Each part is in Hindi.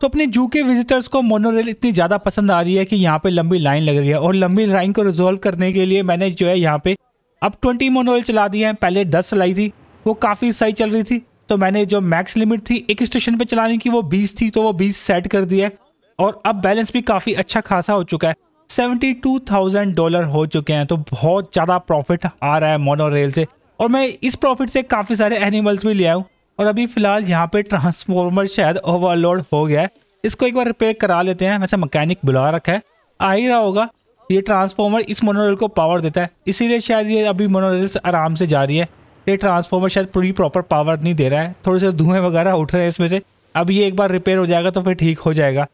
तो अपने जू के विजिटर्स को मोनोरेल इतनी ज़्यादा पसंद आ रही है कि यहाँ पे लंबी लाइन लग रही है और लंबी लाइन को रिजोल्व करने के लिए मैंने जो है यहाँ पे अब 20 मोनोरेल चला दी है पहले 10 चलाई थी वो काफ़ी सही चल रही थी तो मैंने जो मैक्स लिमिट थी एक स्टेशन पे चलाने की वो 20 थी तो वो 20 सेट कर दिया है और अब बैलेंस भी काफ़ी अच्छा खासा हो चुका है थाउजेंड डॉलर हो चुके हैं तो बहुत ज़्यादा प्रॉफिट आ रहा है रेल से और मैं इस प्रॉफिट से काफ़ी सारे एनिमल्स भी ले आऊँ हूँ और अभी फिलहाल यहाँ पे ट्रांसफॉर्मर शायद ओवरलोड हो गया है इसको एक बार रिपेयर करा लेते हैं वैसे अच्छा, मकैनिक बुला रखा है आ ही रहा होगा ये ट्रांसफॉर्मर इस मोनोरेल को पावर देता है इसीलिए शायद ये अभी मोनोरेल आराम से जा रही है ये ट्रांसफॉर्मर शायद पूरी प्रॉपर पावर नहीं दे रहा है थोड़े से धुएँ वगैरह उठ रहे हैं इसमें से अब ये एक बार रिपेयर हो जाएगा तो फिर ठीक हो जाएगा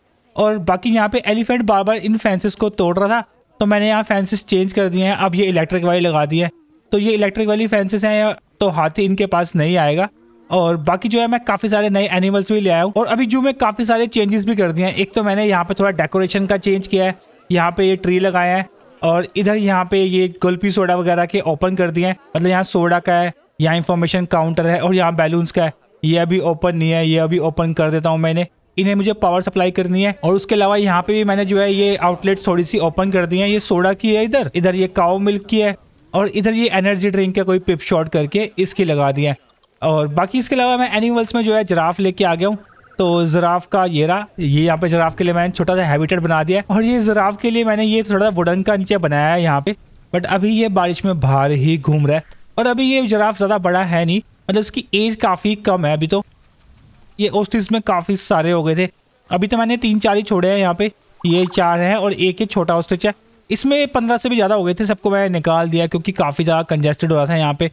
और बाकी यहाँ पे एलिफेंट बार बार इन फैंसिस को तोड़ रहा था तो मैंने यहाँ फैंसेस चेंज कर दिए हैं अब ये इलेक्ट्रिक वाली लगा दी है तो ये इलेक्ट्रिक वाली फैंसेस हैं तो हाथी इनके पास नहीं आएगा और बाकी जो है मैं काफी सारे नए एनिमल्स भी ले आया हूँ और अभी जू में काफी सारे चेंजेस भी कर दिए हैं एक तो मैंने यहाँ पे थोड़ा डेकोरेशन का चेंज किया है यहाँ पे ये ट्री लगाया है और इधर यहाँ पे ये गुलपी सोडा वगैरह के ओपन कर दिए हैं मतलब यहाँ सोडा का है यहाँ इन्फॉर्मेशन काउंटर है और यहाँ बैलून्स का है ये अभी ओपन नहीं है ये अभी ओपन कर देता हूँ मैंने इन्हें मुझे पावर सप्लाई करनी है और उसके अलावा यहाँ पे भी मैंने जो है ये आउटलेट थोड़ी सी ओपन कर दी है ये सोडा की है इधर इधर ये काओ मिल्क की है और इधर ये एनर्जी ड्रिंक का कोई पिप शॉट करके इसकी लगा दी है और बाकी इसके अलावा मैं एनिमल्स में जो है जराफ लेके आ गया हूँ तो ज़राफ़ का ये रहा ये यहाँ पे ज़राफ़ के लिए मैंने छोटा सा हैबिटेट बना दिया और ये ज़राफ़ के लिए मैंने ये थोड़ा सा वुडन का नीचे बनाया है यहाँ पे बट अभी ये बारिश में बाहर ही घूम रहा है और अभी ये जराफ ज़्यादा बड़ा है नहीं मतलब इसकी एज काफ़ी कम है अभी तो ये ओस्टिस में काफ़ी सारे हो गए थे अभी तो मैंने तीन चार ही छोड़े हैं यहाँ पे ये चार हैं और एक ही छोटा ओस्टिच है इसमें पंद्रह से भी ज़्यादा हो गए थे सबको मैंने निकाल दिया क्योंकि काफ़ी ज़्यादा कंजेस्टेड हो रहा था यहाँ पे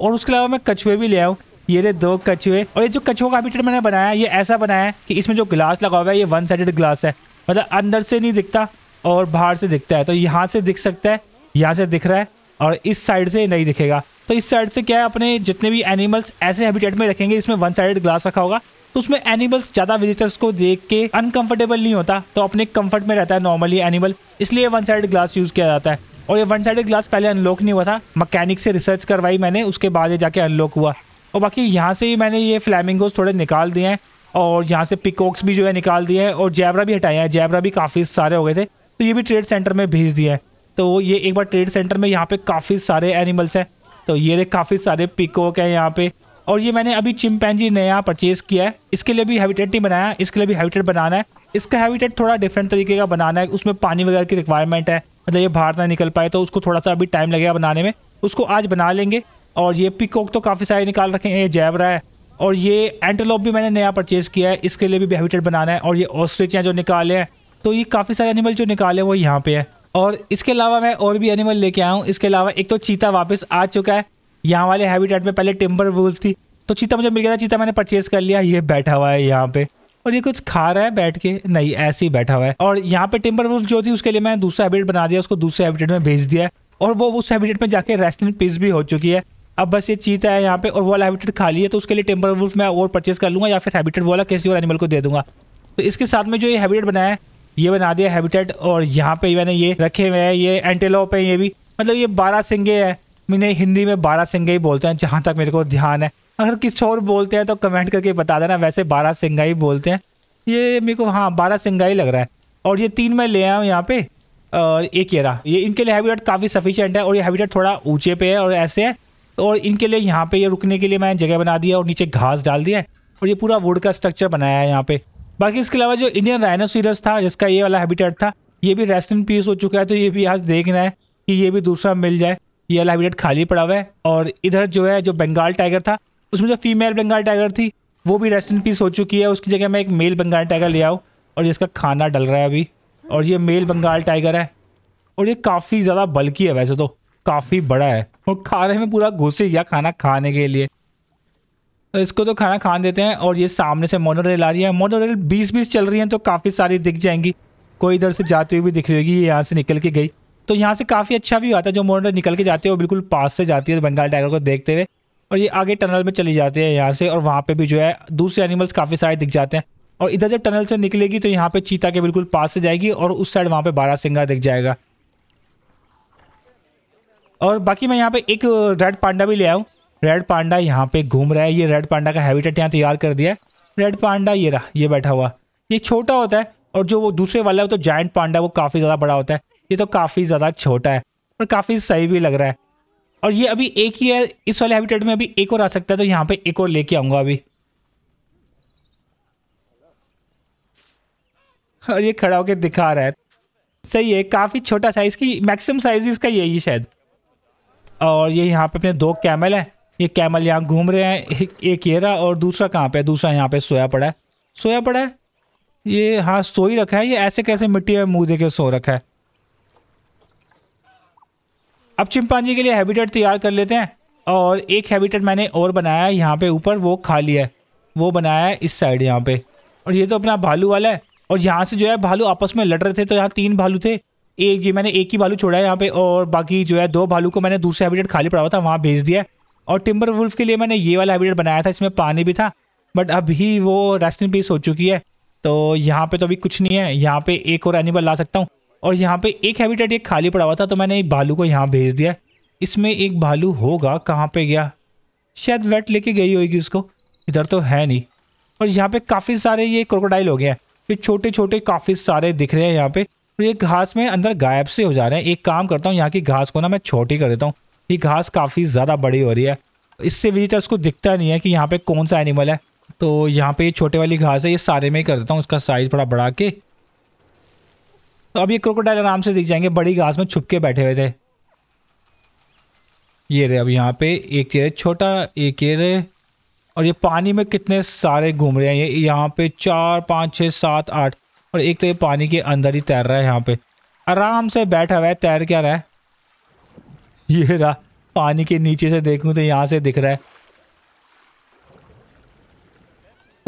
और उसके अलावा मैं कछुए भी ले आऊँ ये रे दो कछुए और ये जो कछुओं का हैबिटेट मैंने बनाया ये ऐसा बनाया है कि इसमें जो ग्लास लगा हुआ है ये वन साइडेड ग्लास है मतलब अंदर से नहीं दिखता और बाहर से दिखता है तो यहाँ से दिख सकता है यहाँ से दिख रहा है और इस साइड से नहीं दिखेगा तो इस साइड से क्या है अपने जितने भी एनिमल्स ऐसे हैबिटेट में रखेंगे इसमें वन साइडेड ग्लास रखा होगा तो उसमें एनिमल्स ज़्यादा विजिटर्स को देख के अनकम्फर्टेबल नहीं होता तो अपने कम्फर्ट में रहता है नॉर्मली एनिमल इसलिए वन साइड ग्लास यूज़ किया जाता है और ये वन साइड ग्लास पहले अनलॉक नहीं हुआ था मकैनिक से रिसर्च करवाई मैंने उसके बाद ये जाके अनलॉक हुआ और बाकी यहाँ से ही मैंने ये फ्लैमिंगोज थोड़े निकाल दिए हैं और यहाँ से पिकॉक्स भी जो है निकाल दिए हैं और जैबरा भी हटाए हैं जैबरा भी काफ़ी सारे हो गए थे तो ये भी ट्रेड सेंटर में भेज दिए हैं तो ये एक बार ट्रेड सेंटर में यहाँ पे काफ़ी सारे एनिमल्स हैं तो ये काफ़ी सारे पिकॉक हैं यहाँ पे और ये मैंने अभी चिमपैनजी नया परचेज़ किया है इसके लिए भी हैबिटेट नहीं बनाया इसके लिए भी हैबिटेट बनाना है इसका हैबिटेट थोड़ा डिफरेंट तरीके का बनाना है उसमें पानी वगैरह की रिक्वायरमेंट है मतलब ये बाहर ना निकल पाए तो उसको थोड़ा सा अभी टाइम लगेगा बनाने में उसको आज बना लेंगे और ये पिकॉक तो काफ़ी सारे निकाल रखे हैं ये जैबरा है और ये एंटलोप भी मैंने नया परचेज़ किया है इसके लिए भी हैबिटेट बनाना है और ये ऑस्ट्रिच हैं जो निकाले हैं तो ये काफ़ी सारे एनिमल जो निकाले वो यहाँ पे है और इसके अलावा मैं और भी एनिमल लेके आया हूँ इसके अलावा एक तो चीता वापस आ चुका है यहाँ वाले हैबिटेट में पहले टिम्बर वूल्स थी तो चीता मुझे मिल गया था चीता मैंने परचेज़ कर लिया ये बैठा हुआ है यहाँ पे और ये कुछ खा रहा है बैठ के नहीं ऐसे ही बैठा हुआ है और यहाँ पे टिम्बर वुल्फ जो थी उसके लिए मैंने दूसरा हैबिटेट बना दिया उसको दूसरे हैबिटेट में भेज दिया और वो उस हैबिटेट में जाके रेस्ट इन पीस भी हो चुकी है अब बस ये चीता है यहाँ पे और वो वाला हैबिटेट खा लिया तो उसके लिए टेम्पर वुल्फ मैं और परचेज कर लूँगा या फिर हैबिटेट वाला किसी और एनिमल को दे दूंगा तो इसके साथ में जो ये हैबिटेट बनाया है ये बना दिया हैबिटेट और यहाँ पे मैंने ये रखे हुए हैं ये एंटेलोप है ये भी मतलब ये बारह सिंगे है मैंने हिंदी में बारह सिंगे ही बोलते हैं जहाँ तक मेरे को ध्यान है अगर किस और बोलते हैं तो कमेंट करके बता देना वैसे बारह सिंगा ही बोलते हैं ये मेरे को हाँ बारह सिंगा ही लग रहा है और ये तीन मैं ले आया हूँ यहाँ पे और एक ये रहा ये इनके लिए हैबिटेट काफ़ी सफिशेंट है और ये हैबिटेट थोड़ा ऊंचे पे है और ऐसे है और इनके लिए यहाँ पे ये रुकने के लिए मैंने जगह बना दिया और नीचे घास डाल दिया है और ये पूरा वुड का स्ट्रक्चर बनाया है यहाँ पे बाकी इसके अलावा जो इंडियन राइनोसीरस था जिसका ये वाला हैबिटेट था ये भी रेस्ट इन पीस हो चुका है तो ये भी आज देखना है कि ये भी दूसरा मिल जाए ये वाला हैबिटेट खाली पड़ा हुआ है और इधर जो है जो बंगाल टाइगर था उसमें जो फीमेल बंगाल टाइगर थी वो भी रेस्ट इन पीस हो चुकी है उसकी जगह मैं एक मेल बंगाल टाइगर ले आऊँ और इसका खाना डल रहा है अभी और ये मेल बंगाल टाइगर है और ये काफ़ी ज़्यादा बल्कि है वैसे तो काफ़ी बड़ा है और खाने में पूरा घुस ही गया खाना खाने के लिए तो इसको तो खाना खान देते हैं और ये सामने से रेल आ रही है मोनो रेल बीस बीस चल रही हैं तो काफ़ी सारी दिख जाएंगी कोई इधर से जाती हुई भी दिख रही होगी ये यहाँ से निकल के गई तो यहाँ से काफ़ी अच्छा भी आता है जो मोनोरेल निकल के जाते हैं वो बिल्कुल पास से जाती है बंगाल टाइगर को देखते हुए और ये आगे टनल में चली जाती है यहाँ से और वहाँ पे भी जो है दूसरे एनिमल्स काफ़ी सारे दिख जाते हैं और इधर जब टनल से निकलेगी तो यहाँ पे चीता के बिल्कुल पास से जाएगी और उस साइड वहाँ पे बारह सिंगा दिख जाएगा और बाकी मैं यहाँ पे एक रेड पांडा भी ले आऊँ रेड पांडा यहाँ पे घूम रहा है ये रेड पांडा का हैबिटेट यहाँ तैयार कर दिया है रेड पांडा ये रहा ये बैठा हुआ ये छोटा होता है और जो वो दूसरे वाला है तो जाइंट पांडा वो काफ़ी ज़्यादा बड़ा होता है ये तो काफ़ी ज़्यादा छोटा है और काफ़ी सही भी लग रहा है और ये अभी एक ही है इस वाले हैबिटेट में अभी एक और आ सकता है तो यहाँ पे एक और लेके आऊँगा अभी और ये खड़ा होकर दिखा रहा है सही है काफ़ी छोटा साइज़ की मैक्सिमम साइज इसका यही शायद और ये यहाँ पे अपने दो कैमल हैं ये कैमल यहाँ घूम रहे हैं एक ये रहा और दूसरा कहाँ पे है दूसरा यहाँ पे सोया पड़ा है सोया पड़ा है ये हाँ सो ही रखा है ये ऐसे कैसे मिट्टी में मुँह दे के सो रखा है अब चिंपांजी के लिए हैबिटेट तैयार कर लेते हैं और एक हैबिटेट मैंने और बनाया है यहाँ पे ऊपर वो खाली है वो बनाया है इस साइड यहाँ पे और ये तो अपना भालू वाला है और यहाँ से जो है भालू आपस में लड़ रहे थे तो यहाँ तीन भालू थे एक जी मैंने एक ही भालू छोड़ा है यहाँ पे और बाकी जो है दो भालू को मैंने दूसरे हैबिटेट खाली पड़ा हुआ था वहाँ भेज दिया और टिम्बर वुल्फ के लिए मैंने ये वाला हैबिटेट बनाया था इसमें पानी भी था बट अभी वो रेस्टिंग पीस हो चुकी है तो यहाँ पे तो अभी कुछ नहीं है यहाँ पे एक और एनिमल ला सकता हूँ और यहाँ पे एक हैबिटेट ये खाली पड़ा हुआ था तो मैंने एक भालू को यहाँ भेज दिया इसमें एक भालू होगा कहाँ पे गया शायद वेट लेके गई होगी उसको इधर तो है नहीं और यहाँ पे काफ़ी सारे ये क्रोकोडाइल हो गए हैं ये छोटे छोटे काफ़ी सारे दिख रहे हैं यहाँ पे और ये घास में अंदर गायब से हो जा रहे हैं एक काम करता हूँ यहाँ की घास को ना मैं छोटी कर देता हूँ ये घास काफ़ी ज़्यादा बड़ी हो रही है इससे विजिटर्स को दिखता नहीं है कि यहाँ पे कौन सा एनिमल है तो यहाँ पर ये छोटे वाली घास है ये सारे में ही कर देता हूँ उसका साइज़ थोड़ा बढ़ा के तो अब ये क्रोकोडाइल आराम से दिख जाएंगे बड़ी घास में छुप के बैठे हुए थे ये रहे अब यहाँ पे एक ये छोटा एक ये रहे और ये पानी में कितने सारे घूम रहे हैं ये यहाँ पे चार पाँच छः सात आठ और एक तो ये पानी के अंदर ही तैर रहा है यहाँ पे आराम से बैठा हुआ है तैर क्या रहा है ये रहा पानी के नीचे से देखूँ तो यहाँ से दिख रहा है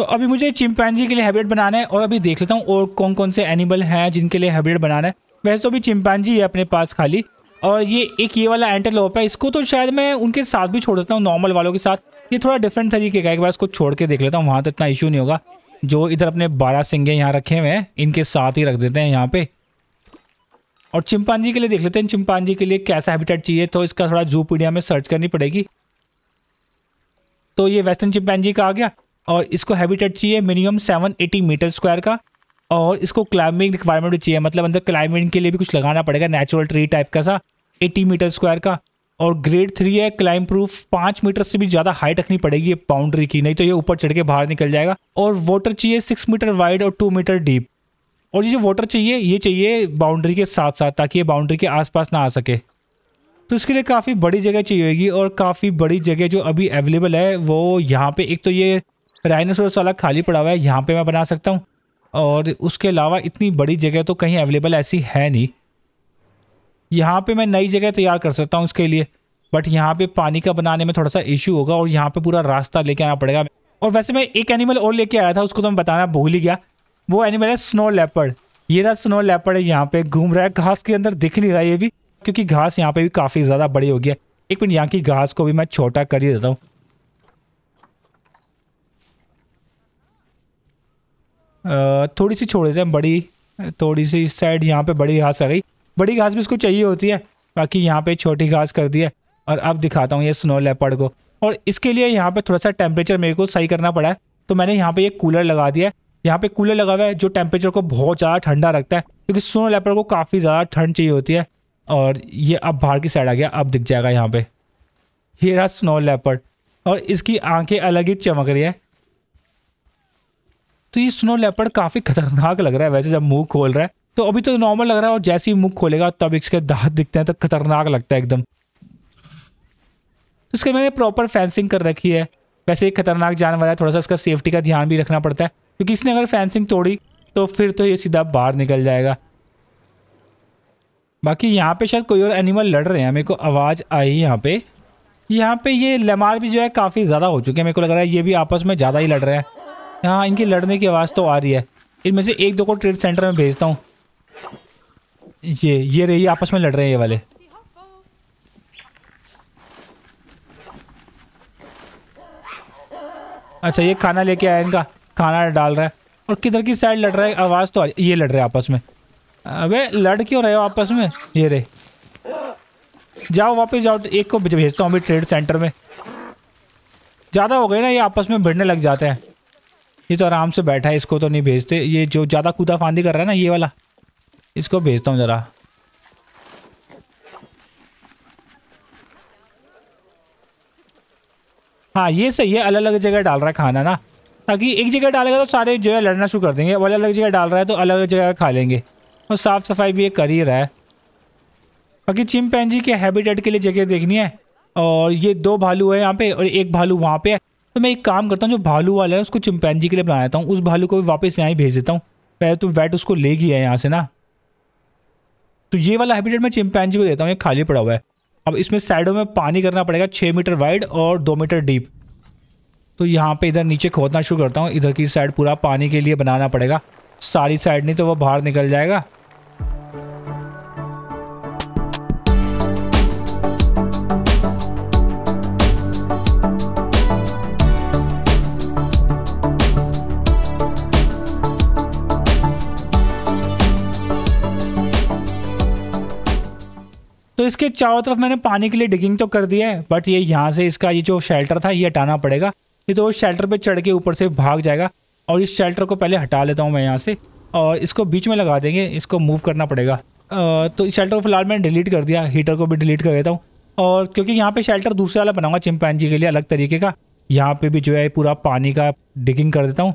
तो अभी मुझे चिमपैनजी के लिए हैबिट बनाना है और अभी देख लेता हूँ और कौन कौन से एनिमल हैं जिनके लिए हैबिटेट बनाना है वैसे तो अभी चिमपैनजी है अपने पास खाली और ये एक ये वाला एंटरलोप है इसको तो शायद मैं उनके साथ भी छोड़ देता हूँ नॉर्मल वालों के साथ ये थोड़ा डिफरेंट तरीके का एक बार इसको छोड़ के देख लेता हूँ वहाँ तो इतना इशू नहीं होगा जो इधर अपने बारह सिंगे यहाँ रखे हुए हैं इनके साथ ही रख देते हैं यहाँ पे और चिंपांजी के लिए देख लेते हैं चिंपांजी के लिए कैसा हैबिटेट चाहिए तो इसका थोड़ा जू पीडिया में सर्च करनी पड़ेगी तो ये वेस्टर्न चिमपैनजी का आ गया और इसको हैबिटेट चाहिए minimum seven eighty metre square का और इसको क्लाइंबिंग रिक्वायरमेंट भी चाहिए मतलब अंदर क्लाइंबिंग के लिए भी कुछ लगाना पड़ेगा नेचुरल ट्री टाइप का सा एटी मीटर स्क्वायर का और ग्रेड थ्री है क्लाइम प्रूफ पाँच मीटर से भी ज़्यादा हाइट रखनी पड़ेगी बाउंड्री की नहीं तो ये ऊपर चढ़ के बाहर निकल जाएगा और वाटर चाहिए सिक्स मीटर वाइड और टू मीटर डीप और ये जो वाटर चाहिए ये चाहिए बाउंड्री के साथ साथ ताकि ये बाउंड्री के आसपास ना आ सके तो इसके लिए काफ़ी बड़ी जगह चाहिए होगी और काफ़ी बड़ी जगह जो अभी अवेलेबल है वो यहाँ पे एक तो ये डायनासोर वाला खाली पड़ा हुआ है यहाँ पे मैं बना सकता हूँ और उसके अलावा इतनी बड़ी जगह तो कहीं अवेलेबल ऐसी है नहीं यहाँ पे मैं नई जगह तैयार कर सकता हूँ उसके लिए बट यहाँ पे पानी का बनाने में थोड़ा सा इशू होगा और यहाँ पे पूरा रास्ता लेके आना पड़ेगा और वैसे मैं एक एनिमल और लेके आया था उसको तो मैं बताना भूल ही गया वो एनिमल है स्नो लेपर्ड ये रहा स्नो लेपर्ड है यहाँ पे घूम रहा है घास के अंदर दिख नहीं रहा है ये भी क्योंकि घास यहाँ पे भी काफ़ी ज़्यादा बड़ी हो गई है एक मिनट यहाँ की घास को भी मैं छोटा कर ही देता हूँ थोड़ी सी छोड़ देते हैं बड़ी थोड़ी सी इस साइड यहाँ पे बड़ी घास आ गई बड़ी घास भी इसको चाहिए होती है बाकी यहाँ पे छोटी घास कर दी है और अब दिखाता हूँ ये स्नो लेपर्ड को और इसके लिए यहाँ पे थोड़ा सा टेम्परेचर मेरे को सही करना पड़ा है तो मैंने यहाँ पे ये कूलर लगा दिया है यहाँ पे कूलर लगा हुआ है जो टेम्परेचर को बहुत ज़्यादा ठंडा रखता है क्योंकि स्नो लेपर्ड को काफ़ी ज़्यादा ठंड चाहिए होती है और ये अब बाहर की साइड आ गया अब दिख जाएगा यहाँ पे ये रहा स्नो लेपर्ड और इसकी आंखें अलग ही चमक रही है तो ये स्नो लेपर्ड काफ़ी खतरनाक लग रहा है वैसे जब मुंह खोल रहा है तो अभी तो नॉर्मल लग रहा है और जैसे ही मुंह खोलेगा तब इसके दांत दिखते हैं तो खतरनाक लगता है एकदम तो इसके मैंने प्रॉपर फेंसिंग कर रखी है वैसे एक खतरनाक जानवर है थोड़ा सा इसका सेफ्टी का ध्यान भी रखना पड़ता है क्योंकि इसने अगर फेंसिंग तोड़ी तो फिर तो ये सीधा बाहर निकल जाएगा बाकी यहाँ पे शायद कोई और एनिमल लड़ रहे हैं मेरे को आवाज़ आई यहाँ पे यहाँ पे ये लेमार भी जो है काफ़ी ज़्यादा हो चुके हैं मेरे को लग रहा है ये भी आपस में ज़्यादा ही लड़ रहे हैं हाँ इनकी लड़ने की आवाज़ तो आ रही है इनमें से एक दो को ट्रेड सेंटर में भेजता हूँ ये ये रही आपस में लड़ रहे हैं ये वाले अच्छा ये खाना लेके आया इनका खाना डाल रहा है और किधर की साइड लड़ रहा है आवाज़ तो आ रही ये लड़ रहे हैं आपस में अबे लड़ क्यों रहे हो आपस में ये रे जाओ वापस जाओ एक को भेजता हूँ अभी ट्रेड सेंटर में ज़्यादा हो गए ना ये आपस में भिड़ने लग जाते हैं ये तो आराम से बैठा है इसको तो नहीं भेजते ये जो ज़्यादा कूदा फांदी कर रहा है ना ये वाला इसको भेजता हूँ ज़रा हाँ ये सही है अलग अलग जगह डाल रहा है खाना ना ताकि एक जगह डालेगा तो सारे जो है लड़ना शुरू कर देंगे वो अलग अलग जगह डाल रहा है तो अलग अलग जगह खा लेंगे और साफ़ सफाई भी ये कर ही रहा है बाकी चिमपैनजी के हैबिटेट के लिए जगह देखनी है और ये दो भालू है यहाँ पे और एक भालू वहाँ पे है तो मैं एक काम करता हूँ जो भालू वाला है उसको चिंपैनजी के लिए बना देता हूँ उस भालू को भी वापस यहाँ ही भेज देता हूँ पहले तो वैट उसको ले गया है यहाँ से ना तो ये वाला हैबिटेट मैं चिंपैनजी को देता हूँ ये खाली पड़ा हुआ है अब इसमें साइडों में पानी करना पड़ेगा छः मीटर वाइड और दो मीटर डीप तो यहाँ पे इधर नीचे खोदना शुरू करता हूँ इधर की साइड पूरा पानी के लिए बनाना पड़ेगा सारी साइड नहीं तो वह बाहर निकल जाएगा तो इसके चारों तरफ मैंने पानी के लिए डिगिंग तो कर दिया है बट ये यहाँ से इसका ये जो शेल्टर था ये हटाना पड़ेगा ये तो उस शेल्टर पर चढ़ के ऊपर से भाग जाएगा और इस शेल्टर को पहले हटा लेता हूँ मैं यहाँ से और इसको बीच में लगा देंगे इसको मूव करना पड़ेगा तो इस शेल्टर को फिलहाल मैंने डिलीट कर दिया हीटर को भी डिलीट कर देता हूँ और क्योंकि यहाँ पे शेल्टर दूसरे वाला बनाऊंगा चिंपैनजी के लिए अलग तरीके का यहाँ पे भी जो है पूरा पानी का डिगिंग कर देता हूँ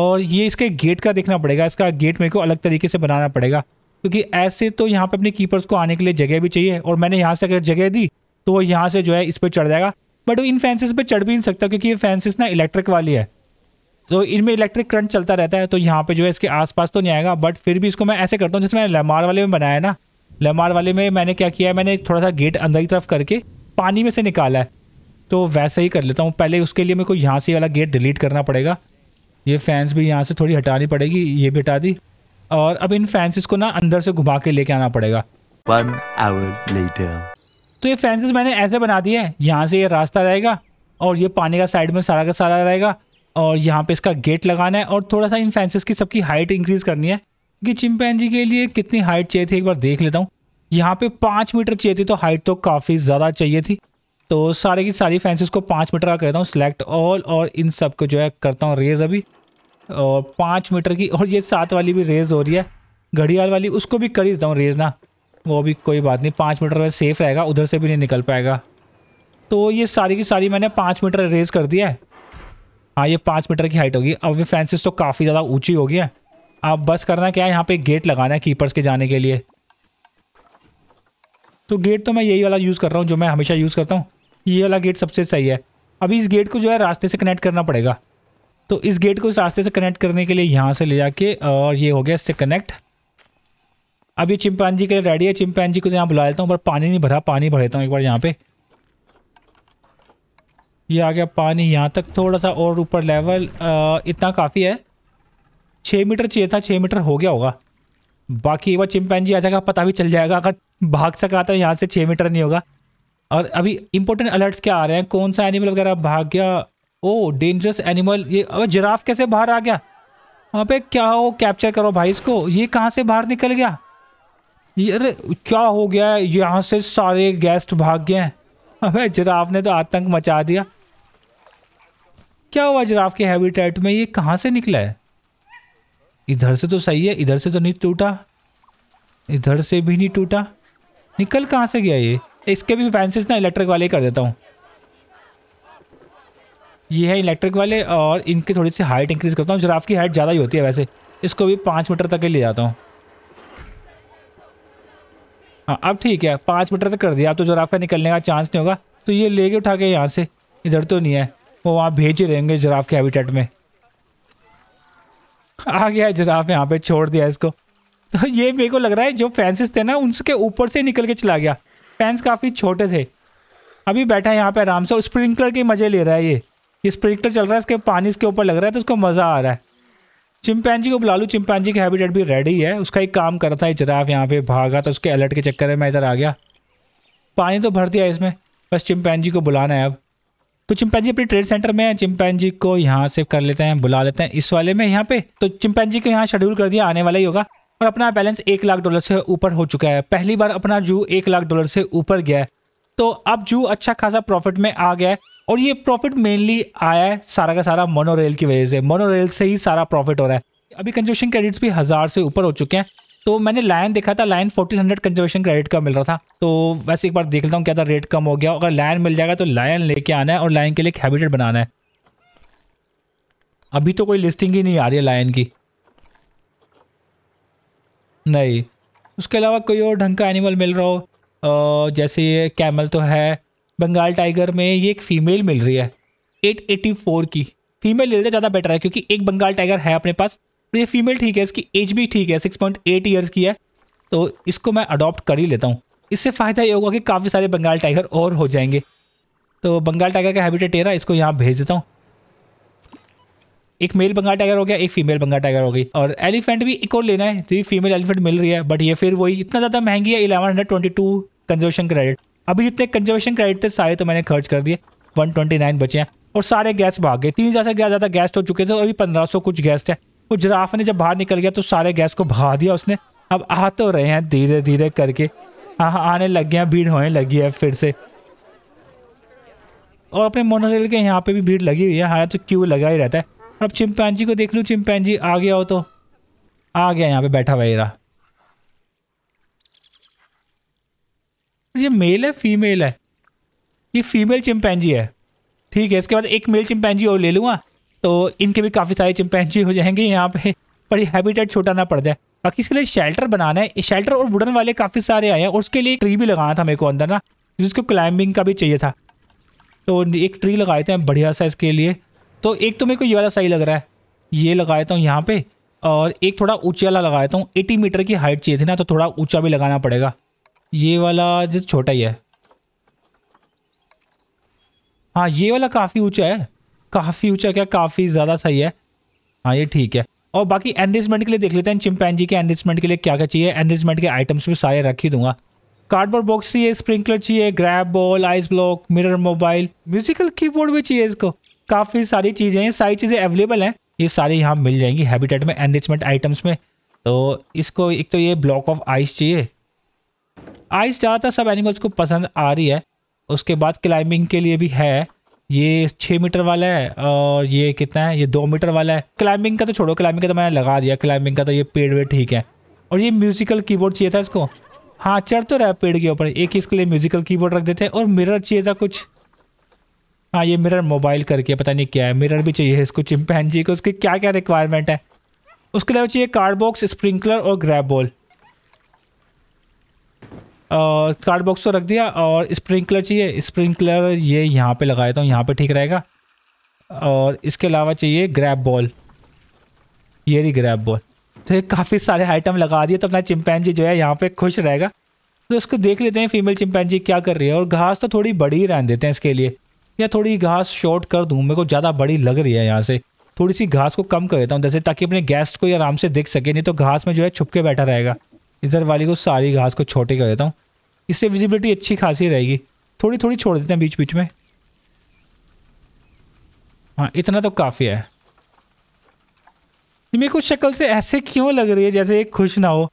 और ये इसके गेट का देखना पड़ेगा इसका गेट मेरे को अलग तरीके से बनाना पड़ेगा क्योंकि ऐसे तो यहाँ पे अपने कीपर्स को आने के लिए जगह भी चाहिए और मैंने यहाँ से अगर जगह दी तो वो यहाँ से जो है इस पर चढ़ जाएगा बट इन फैंसिस पर चढ़ भी नहीं सकता क्योंकि ये फैंसेस ना इलेक्ट्रिक वाली है तो इनमें इलेक्ट्रिक करंट चलता रहता है तो यहाँ पे जो है इसके आसपास तो नहीं आएगा बट फिर भी इसको मैं ऐसे करता हूँ जैसे मैंने लेमार वाले में बनाया ना लेमार वाले में मैंने क्या किया है मैंने थोड़ा सा गेट अंदर की तरफ करके पानी में से निकाला है तो वैसे ही कर लेता हूँ पहले उसके लिए मेरे को यहाँ से वाला गेट डिलीट करना पड़ेगा ये फैंस भी यहाँ से थोड़ी हटानी पड़ेगी ये भी हटा दी और अब इन फैंसिस को ना अंदर से घुमा के लेके आना पड़ेगा One hour later. तो ये फैंसिस मैंने ऐसे बना दिए है यहाँ से ये रास्ता रहेगा और ये पानी का साइड में सारा का सारा रहेगा और यहाँ पे इसका गेट लगाना है और थोड़ा सा इन फैंसिस की सबकी हाइट इंक्रीज करनी है कि चिंपैनजी के लिए कितनी हाइट चाहिए थी एक बार देख लेता हूँ यहाँ पे पाँच मीटर चाहिए थी तो हाइट तो काफ़ी ज़्यादा चाहिए थी तो सारे की सारी फैंसिस को पाँच मीटर का करता हूँ सेलेक्ट ऑल और इन सब को जो है करता हूँ रेज अभी और पाँच मीटर की और ये सात वाली भी रेज़ हो रही है घड़ियाल वाली उसको भी कर ही देता हूँ रेज़ ना वो भी कोई बात नहीं पाँच मीटर में सेफ़ रहेगा उधर से भी नहीं निकल पाएगा तो ये सारी की सारी मैंने पाँच मीटर रेज़ कर दिया है हाँ ये पाँच मीटर की हाइट होगी अब ये फैंसिस तो काफ़ी ज़्यादा ऊँची होगी है अब बस करना क्या है यहाँ पर गेट लगाना है कीपर्स के जाने के लिए तो गेट तो मैं यही वाला यूज़ कर रहा हूँ जो मैं हमेशा यूज़ करता हूँ ये वाला गेट सबसे सही है अभी इस गेट को जो है रास्ते से कनेक्ट करना पड़ेगा तो इस गेट को इस रास्ते से कनेक्ट करने के लिए यहाँ से ले जाके और ये हो गया इससे कनेक्ट अब ये चिंपैनजी के लिए रेडी है चिंपैनजी को तो यहाँ बुला लेता हूँ पर पानी नहीं भरा पानी भर देता हूँ एक बार यहाँ पे ये आ गया पानी यहाँ तक थोड़ा सा और ऊपर लेवल आ, इतना काफ़ी है छः मीटर चाहिए था छः मीटर हो गया होगा बाकी एक बार चिंपैनजी आ जाएगा पता भी चल जाएगा अगर भाग सका तो यहाँ से छः मीटर नहीं होगा और अभी इंपॉर्टेंट अलर्ट्स क्या आ रहे हैं कौन सा एनिमल वगैरह भाग गया ओ डेंजरस एनिमल ये अब जिराफ कैसे बाहर आ गया वहाँ पे क्या हो कैप्चर करो भाई इसको ये कहाँ से बाहर निकल गया ये अरे क्या हो गया यहाँ से सारे गेस्ट भाग गए हैं अबे जिराफ ने तो आतंक मचा दिया क्या हुआ जिराफ के हैबिटेट में ये कहाँ से निकला है इधर से तो सही है इधर से तो नहीं टूटा इधर से भी नहीं टूटा निकल कहाँ से गया ये इसके भी फैंसिस ना इलेक्ट्रिक वाले कर देता हूँ ये है इलेक्ट्रिक वाले और इनकी थोड़ी सी हाइट इंक्रीज़ करता हूँ जराफ़ की हाइट ज़्यादा ही होती है वैसे इसको भी पाँच मीटर तक ही ले जाता हूँ हाँ अब ठीक है पाँच मीटर तक कर दिया अब तो जराफ़ का निकलने का चांस नहीं होगा तो ये ले के उठा के यहाँ से इधर तो नहीं है वो वहाँ भेज ही रहेंगे जराफ़ के हैबिटेट में आ गया है जराफ यहाँ पे छोड़ दिया इसको तो ये मेरे को लग रहा है जो फैंसेस थे ना उनके ऊपर से निकल के चला गया फैंस काफ़ी छोटे थे अभी बैठा है यहाँ पे आराम से स्प्रिंकलर के मज़े ले रहा है ये ये स्प्रिंकलर चल रहा है इसके पानी इसके ऊपर लग रहा है तो उसको मज़ा आ रहा है चिमपैनजी को बुला लूँ चिमपैनजी का हैबिटेट भी रेडी है उसका एक काम कर रहा था ये यहाँ पे भागा तो उसके अलर्ट के चक्कर में मैं इधर आ गया पानी तो भर दिया इसमें बस चिमपैनजी को बुलाना है अब तो चिमपैनजी अपने ट्रेड सेंटर में है चिमपैनजी को यहाँ से कर लेते हैं बुला लेते हैं इस वाले में यहाँ पे तो चिमपैनजी को यहाँ शेड्यूल कर दिया आने वाला ही होगा और अपना बैलेंस एक लाख डॉलर से ऊपर हो चुका है पहली बार अपना जू एक लाख डॉलर से ऊपर गया है तो अब जू अच्छा खासा प्रॉफिट में आ गया है और ये प्रॉफिट मेनली आया है सारा का सारा मोनोरेल की वजह से मोनोरेल से ही सारा प्रॉफिट हो रहा है अभी कंजर्वेशन क्रेडिट्स भी हज़ार से ऊपर हो चुके हैं तो मैंने लाइन देखा था लाइन 1400 कंजर्वेशन क्रेडिट का मिल रहा था तो वैसे एक बार देख लेता हूँ क्या था रेट कम हो गया अगर लाइन मिल जाएगा तो लाइन लेके आना है और लाइन के लिए एक हैबिटेट बनाना है अभी तो कोई लिस्टिंग ही नहीं आ रही है लाइन की नहीं उसके अलावा कोई और ढंग का एनिमल मिल रहा हो जैसे ये कैमल तो है बंगाल टाइगर में ये एक फ़ीमेल मिल रही है 884 की फीमेल ले लेते ज़्यादा बेटर है क्योंकि एक बंगाल टाइगर है अपने पास और ये फीमेल ठीक है इसकी एज भी ठीक है 6.8 ईयर्स की है तो इसको मैं अडॉप्ट कर ही लेता हूँ इससे फ़ायदा ये होगा कि काफ़ी सारे बंगाल टाइगर और हो जाएंगे तो बंगाल टाइगर का हैबिटेट टेरा इसको यहाँ भेज देता हूँ एक मेल बंगाल टाइगर हो गया एक फीमेल बंगाल टाइगर हो गई और एलिफेंट भी एक और लेना है तो ये फीमेल एलिफेंट मिल रही है बट ये फिर वही इतना ज़्यादा महंगी है eleven hundred twenty two conservation credit अभी जितने कंजर्वेशन क्रेडिट थे सारे तो मैंने खर्च कर दिए 129 बचे हैं और सारे गैस भाग गए तीन हज़ार से ज़्यादा गैस तो हो चुके थे और अभी 1500 कुछ गेस्ट है वो जराफ ने जब बाहर निकल गया तो सारे गैस को भगा दिया उसने अब आ तो रहे हैं धीरे धीरे करके हाँ आने लग गए भीड़ होने लगी है फिर से और अपने मोनोरेल के यहाँ पे भी भीड़ लगी हुई है हाँ तो क्यों लगा ही रहता है अब चिमपैन को देख लूँ चिमपैन आ गया हो तो आ गया यहाँ पे बैठा हुआ रहा ये मेल है फीमेल है ये फीमेल चिमपैनजी है ठीक है इसके बाद एक मेल चिमपैनजी और ले लूँगा तो इनके भी काफ़ी सारे चिमपैनजी हो जाएंगे यहाँ पे पर ये हैबिटेट छोटा ना पड़ जाए बाकी इसके लिए शेल्टर बनाना है शेल्टर और वुडन वाले काफ़ी सारे आए हैं और उसके लिए ट्री भी लगाना था मेरे को अंदर ना जिसको क्लाइंबिंग का भी चाहिए था तो एक ट्री लगाए थे बढ़िया सा इसके लिए तो एक तो मेरे को ये वाला सही लग रहा है ये लगाता हूँ यहाँ पर और एक थोड़ा ऊँचा वाला लगाता हूँ एटी मीटर की हाइट चाहिए थी ना तो थोड़ा ऊँचा भी लगाना पड़ेगा ये वाला जो छोटा ही है हाँ ये वाला काफ़ी ऊंचा है काफ़ी ऊंचा क्या काफ़ी ज़्यादा सही है हाँ ये ठीक है और बाकी एनरिचमेंट के लिए देख लेते हैं चिंपैनजी के एनरिचमेंट के लिए क्या क्या चाहिए एनरिचमेंट के आइटम्स भी सारे रख ही दूंगा कार्डबोर्ड बॉक्स चाहिए स्प्रिंकलर चाहिए grab ball ice block mirror mobile musical की भी चाहिए इसको काफ़ी सारी चीज़ें हैं सारी चीज़ें अवेलेबल हैं ये सारी यहाँ मिल जाएंगी हैबिटेट में एनरिचमेंट आइटम्स में तो इसको एक तो ये ब्लॉक ऑफ आइस चाहिए आइस ज़्यादातर सब एनिमल्स को पसंद आ रही है उसके बाद क्लाइंबिंग के लिए भी है ये छः मीटर वाला है और ये कितना है ये दो मीटर वाला है क्लाइंबिंग का तो छोड़ो क्लाइंबिंग का तो मैंने लगा दिया क्लाइंबिंग का तो ये पेड़ वेड़ ठीक है और ये म्यूजिकल कीबोर्ड चाहिए था इसको हाँ चढ़ तो रहा है पेड़ के ऊपर एक ही इसके लिए म्यूजिकल कीबोर्ड रख देते हैं और मिरर चाहिए था कुछ हाँ ये मिरर मोबाइल करके पता नहीं क्या है मिरर भी चाहिए इसको चिमपहन को उसके क्या क्या रिक्वायरमेंट है उसके अलावा चाहिए कार्डबॉक्स स्प्रिंकलर और ग्रैब बॉल कार्ड बॉक्स को रख दिया और स्प्रिंकलर चाहिए स्प्रिंकलर ये यहाँ पे लगा देता हूँ यहाँ पे ठीक रहेगा और इसके अलावा चाहिए ग्रैप बॉल ये रही ग्रैप बॉल तो ये काफ़ी सारे आइटम लगा दिए तो अपना चिंपैनजी जो है यहाँ पे खुश रहेगा तो इसको देख लेते हैं फीमेल चिंपैनजी क्या कर रही है और घास तो थोड़ी बड़ी ही रहने देते हैं इसके लिए या थोड़ी घास शॉर्ट कर दूँ मेरे को ज़्यादा बड़ी लग रही है यहाँ से थोड़ी सी घास को कम कर देता हूँ जैसे ताकि अपने गेस्ट को आराम से देख सके नहीं तो घास में जो है छुप के बैठा रहेगा इधर वाली को सारी घास को छोटे कर देता हूँ इससे विजिबिलिटी अच्छी खासी रहेगी थोड़ी थोड़ी छोड़ देते हैं बीच बीच में हाँ इतना तो काफ़ी है मेरे को शक्ल से ऐसे क्यों लग रही है जैसे ये खुश ना हो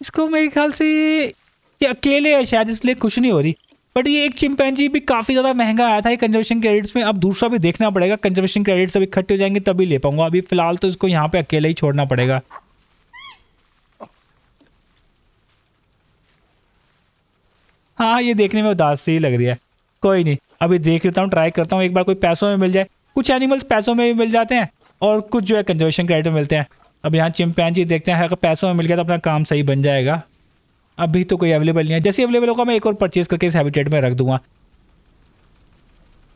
इसको मेरे ख्याल से ये अकेले है शायद इसलिए खुश नहीं हो रही बट ये एक चिंपैंजी भी काफ़ी ज़्यादा महंगा आया था ये कंजर्वेशन क्रेडिट्स में अब दूसरा भी देखना पड़ेगा कंजर्वेशन क्रेडिट्स अभी इकट्ठे हो जाएंगे तभी ले पाऊंगा अभी फ़िलहाल तो इसको यहाँ पे अकेले ही छोड़ना पड़ेगा हाँ ये देखने में उदास ही लग रही है कोई नहीं अभी देख लेता हूँ ट्राई करता हूँ एक बार कोई पैसों में मिल जाए कुछ एनिमल्स पैसों में भी मिल जाते हैं और कुछ जो है कंजर्वेशन क्रेडिट में मिलते हैं अब यहाँ चिमपैनजी देखते हैं अगर पैसों में मिल गया तो अपना काम सही बन जाएगा अभी तो कोई अवेलेबल नहीं है जैसे अवेलेबल होगा मैं एक और परचेज़ करके इस हैबिटेट में रख दूंगा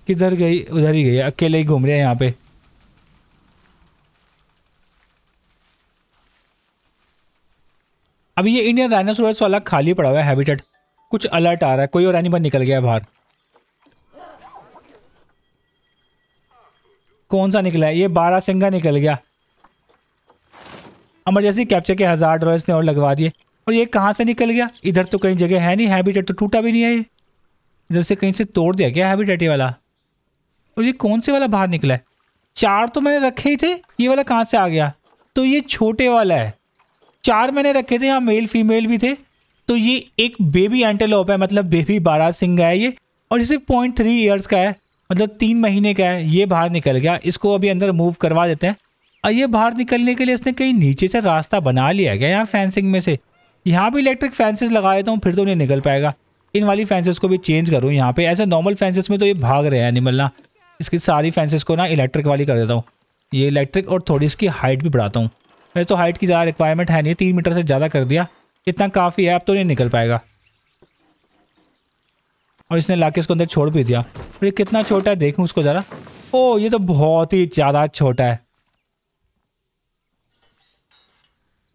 किधर गई उधर ही गई अकेले ही घूम रहे हैं यहाँ पे अभी ये इंडियन राइनासोरस वाला खाली पड़ा हुआ है हैबिटेट कुछ अलर्ट आ रहा है कोई और एनिमल निकल गया बाहर कौन सा निकला है ये बारह सिंगा निकल गया एमरजेंसी कैप्चर के हज़ार डॉलर ने और लगवा दिए और ये कहाँ से निकल गया इधर तो कहीं जगह है नहीं हैबिटेट तो टूटा भी नहीं है ये इधर से कहीं से तोड़ दिया गया हैबिटेट ये वाला और ये कौन से वाला बाहर निकला है चार तो मैंने रखे ही थे ये वाला कहाँ से आ गया तो ये छोटे वाला है चार मैंने रखे थे यहाँ मेल फीमेल भी थे तो ये एक बेबी एंटेलोप है मतलब बेबी बारह सिंह है ये और ये सिर्फ पॉइंट थ्री ईयर्स का है मतलब तीन महीने का है ये बाहर निकल गया इसको अभी अंदर मूव करवा देते हैं और ये बाहर निकलने के लिए इसने कहीं नीचे से रास्ता बना लिया गया यहाँ फेंसिंग में से यहाँ भी इलेक्ट्रिक फेंसेस लगा देता हूँ फिर तो नहीं निकल पाएगा इन वाली फेंसेस को भी चेंज करूँ यहाँ पे ऐसे नॉर्मल फेंसेस में तो ये भाग रहे हैं एनिमल ना इसकी सारी फेंसेस को ना इलेक्ट्रिक वाली कर देता हूँ ये इलेक्ट्रिक और थोड़ी इसकी हाइट भी बढ़ाता हूँ मेरे तो हाइट की ज़्यादा रिक्वायरमेंट है नहीं तीन मीटर से ज़्यादा कर दिया इतना काफ़ी है अब तो नहीं निकल पाएगा और इसने लाके इसको अंदर छोड़ भी दिया ये कितना छोटा है देखूँ उसको ज़रा ओ ये तो बहुत ही ज़्यादा छोटा है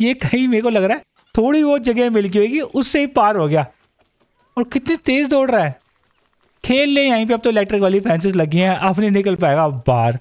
ये कहीं मेरे को लग रहा है थोड़ी बहुत जगह मिल गई होगी उससे ही पार हो गया और कितनी तेज़ दौड़ रहा है खेल ले यहीं पे अब तो इलेक्ट्रिक वाली फैंसेस लगी हैं अब नहीं निकल पाएगा बाहर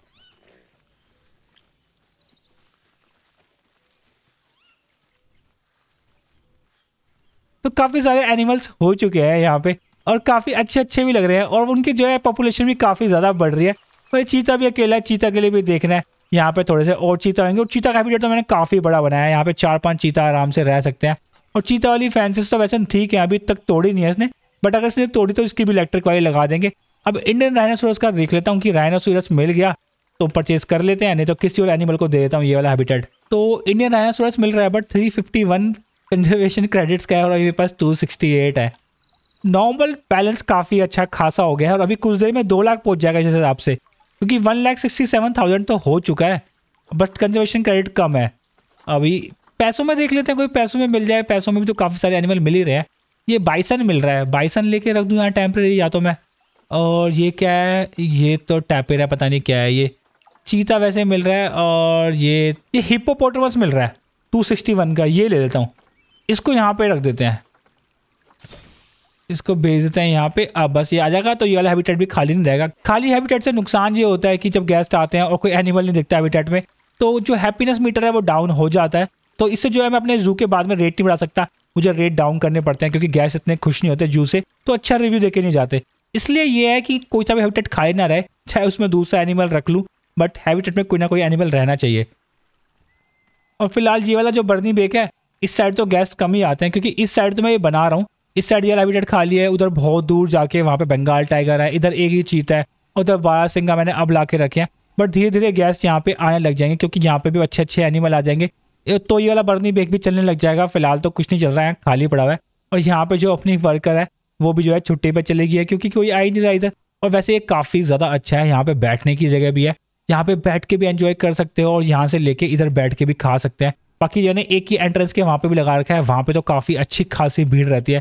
तो काफ़ी सारे एनिमल्स हो चुके हैं यहाँ पे और काफ़ी अच्छे अच्छे भी लग रहे हैं और उनकी जो है पॉपुलेशन भी काफ़ी ज़्यादा बढ़ रही है और तो चीता भी अकेला है चीता के लिए भी देखना है यहाँ पे थोड़े से और चीता रहेंगे और चीता का भी तो मैंने काफ़ी बड़ा बनाया है यहाँ पे चार पांच चीता आराम से रह सकते हैं और चीता वाली फैंसेस तो वैसे ठीक है अभी तक तोड़ी नहीं है इसने बट अगर इसने तोड़ी तो इसकी भी इलेक्ट्रिक वाली लगा देंगे अब इंडियन राइनासोरस का देख लेता हूँ कि राइनासोरस मिल गया तो परचेज कर लेते हैं नहीं तो किसी और एनिमल को दे देता हूँ ये वाला हैबिटेट तो इंडियन राइनासोरस मिल रहा है बट थ्री कंजर्वेशन क्रेडिट्स का है और अभी मेरे पास टू सिक्सटी एट है नॉर्मल बैलेंस काफ़ी अच्छा खासा हो गया है और अभी कुछ देर में दो लाख पहुँच जाएगा जिस हिसाब से क्योंकि one lakh sixty seven thousand तो हो चुका है बट कंजर्वेशन क्रेडिट कम है अभी पैसों में देख लेते हैं कोई पैसों में मिल जाए पैसों में भी तो काफ़ी सारे एनिमल मिल ही रहे हैं ये बाइसन मिल रहा है बाइसन लेके रख दूँ यहाँ टेम्प्रेरी या तो मैं और ये क्या है ये तो टैपेरा पता नहीं क्या है ये चीता वैसे मिल रहा है और ये ये हिप्पोपोटमस मिल रहा है 261 का ये ले लेता हूँ इसको यहाँ पे रख देते हैं इसको भेज देते हैं यहाँ पे अब बस ये आ जाएगा तो ये वाला हैबिटेट भी खाली नहीं रहेगा खाली हैबिटेट से नुकसान ये होता है कि जब गेस्ट आते हैं और कोई एनिमल नहीं दिखता हैबिटेट में तो जो हैप्पीनेस मीटर है वो डाउन हो जाता है तो इससे जो है मैं अपने जू के बाद में रेट नहीं बढ़ा सकता मुझे रेट डाउन करने पड़ते हैं क्योंकि गैस इतने खुश नहीं होते जू से तो अच्छा रिव्यू देके नहीं जाते इसलिए यह है कि कोई सा भी हैबिटेट खाए ना रहे चाहे उसमें दूसरा एनिमल रख लूँ बट हैबिटेट में कोई ना कोई एनिमल रहना चाहिए और फिलहाल ये वाला जो बर्नी बेक है इस साइड तो गेस्ट कम ही आते हैं क्योंकि इस साइड तो मैं ये बना रहा हूँ इस साइड ये लाइब्रेटेड खाली है उधर बहुत दूर जाके वहाँ पे बंगाल टाइगर है इधर एक ही चीता है उधर बारा सिंगा मैंने अब ला के रखे हैं बट धीरे धीरे गैस यहाँ पे आने लग जाएंगे क्योंकि यहाँ पे भी अच्छे अच्छे एनिमल आ जाएंगे तो ये वाला बर्नी बेग भी चलने लग जाएगा फिलहाल तो कुछ नहीं चल रहा है खाली पड़ा हुआ है और यहाँ पे जो अपनी वर्कर है वो भी जो है छुट्टी पे चले गई है क्योंकि कोई आ ही नहीं रहा इधर और वैसे ये काफ़ी ज़्यादा अच्छा है यहाँ पे बैठने की जगह भी है यहाँ पे बैठ के भी एंजॉय कर सकते हो और यहाँ से लेके इधर बैठ के भी खा सकते हैं बाकी जो है एक ही एंट्रेंस के वहाँ पे भी लगा रखा है वहाँ पे तो काफ़ी अच्छी खासी भीड़ रहती है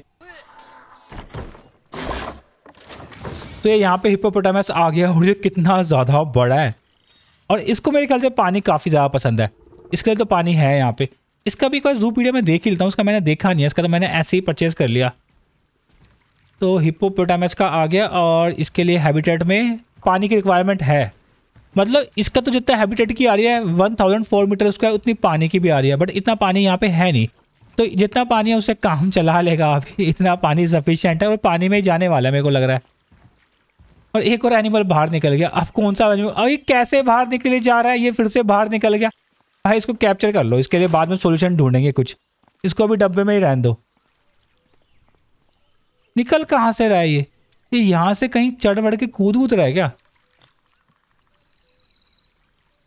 तो ये यहाँ पे हिपोपोटामस आ गया और ये कितना ज़्यादा बड़ा है और इसको मेरे ख्याल से पानी काफ़ी ज़्यादा पसंद है इसके लिए तो पानी है यहाँ पे इसका भी एक बार जू पीडिया में देख ही लेता हूँ उसका मैंने देखा नहीं है इसका तो मैंने ऐसे ही परचेज़ कर लिया तो हिपोपोटामस का आ गया और इसके लिए हैबिटेट में पानी की रिक्वायरमेंट है मतलब इसका तो जितना हैबिटेट की आ रही है one thousand four metre square उतनी पानी की भी आ रही है बट इतना पानी यहाँ पे है नहीं तो जितना पानी है उससे काम चला लेगा अभी इतना पानी सफिशेंट है और पानी में ही जाने वाला है मेरे को लग रहा है और एक और एनिमल बाहर निकल गया अब कौन सा एनिमल अब कैसे बाहर निकले जा रहा है ये फिर से बाहर निकल गया भाई इसको कैप्चर कर लो इसके लिए बाद में सोल्यूशन ढूंढेंगे कुछ इसको अभी डब्बे में ही रहने दो निकल कहाँ से रहा है ये ये यहाँ से कहीं चढ़ बढ़ के कूद वूद रहा है क्या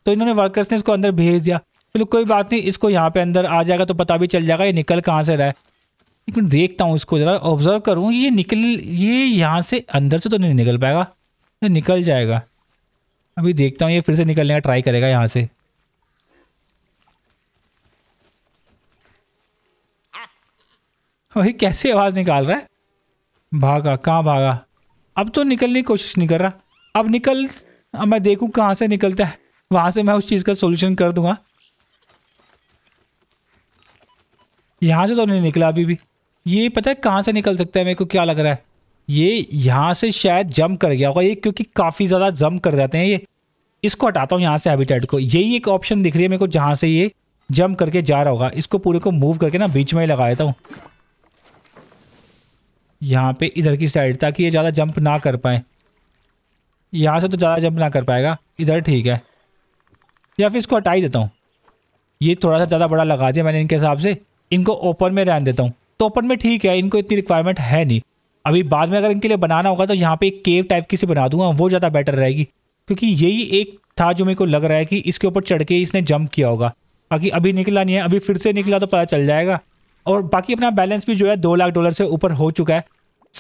तो इन्होंने वर्कर्स ने इसको अंदर भेज दिया चलो कोई बात नहीं इसको यहाँ पे अंदर आ जाएगा तो पता भी चल जाएगा ये निकल कहाँ से रहा है एक मिनट देखता हूँ इसको ज़रा ऑब्जर्व करूँ ये निकल ये यहाँ से अंदर से तो नहीं निकल पाएगा ये निकल जाएगा अभी देखता हूँ ये फिर से निकलने का ट्राई करेगा यहाँ से वही कैसे आवाज़ निकाल रहा है भागा कहाँ भागा अब तो निकलने की कोशिश नहीं कर रहा अब निकल अब मैं देखूँ कहाँ से निकलता है वहां से मैं उस चीज़ का सोल्यूशन कर दूंगा यहां से तो नहीं निकला अभी भी ये पता है कहाँ से निकल सकता है मेरे को क्या लग रहा है ये यहाँ से शायद जंप कर गया होगा ये क्योंकि काफ़ी ज़्यादा जंप कर जाते हैं ये इसको हटाता हूँ यहाँ से हैबिटेट को यही एक ऑप्शन दिख रही है मेरे को जहाँ से ये जंप करके जा रहा होगा इसको पूरे को मूव करके ना बीच में ही लगा देता हूँ यहाँ पे इधर की साइड ताकि ये ज़्यादा जंप ना कर पाए यहाँ से तो ज़्यादा जंप ना कर पाएगा इधर ठीक है या फिर इसको हटा ही देता हूँ ये थोड़ा सा ज़्यादा बड़ा लगा दिया मैंने इनके हिसाब से इनको ओपन में रहने देता हूँ तो ओपन में ठीक है इनको इतनी रिक्वायरमेंट है नहीं अभी बाद में अगर इनके लिए बनाना होगा तो यहाँ पे एक केव टाइप की से बना दूंगा वो ज़्यादा बेटर रहेगी क्योंकि यही एक था जो मेरे को लग रहा है कि इसके ऊपर चढ़ के इसने जंप किया होगा बाकी अभी निकला नहीं है अभी फिर से निकला तो पता चल जाएगा और बाकी अपना बैलेंस भी जो है दो लाख डॉलर से ऊपर हो चुका है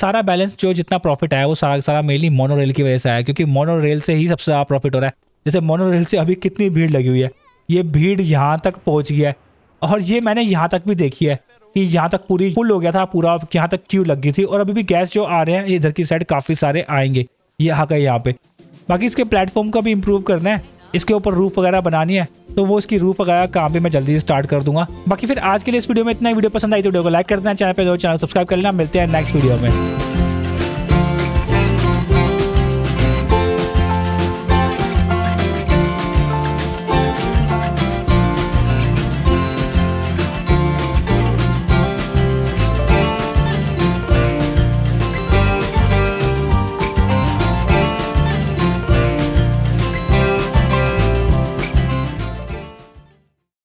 सारा बैलेंस जो जितना प्रॉफिट आया वो सारा सारा मेनली मोनो रेल की वजह से आया क्योंकि मोनो रेल से ही सबसे ज़्यादा प्रॉफिट हो रहा है जैसे मोनोरेल से अभी कितनी भीड़ लगी हुई है ये भीड़ यहाँ तक पहुँच गया है और ये मैंने यहाँ तक भी देखी है कि यहाँ तक पूरी फुल हो गया था पूरा यहाँ तक क्यू लगी थी और अभी भी गैस जो आ रहे हैं इधर की साइड काफ़ी सारे आएंगे ये का यहाँ पे बाकी इसके प्लेटफॉर्म का भी इम्प्रूव करना है इसके ऊपर रूफ वगैरह बनानी है तो वो इसकी रूफ वगैरह काम भी मैं जल्दी स्टार्ट कर दूंगा बाकी फिर आज के लिए इस वीडियो में इतना वीडियो पसंद आई तो वीडियो को लाइक करना चैनल पर तो चैनल सब्सक्राइब कर लेना मिलते हैं नेक्स्ट वीडियो में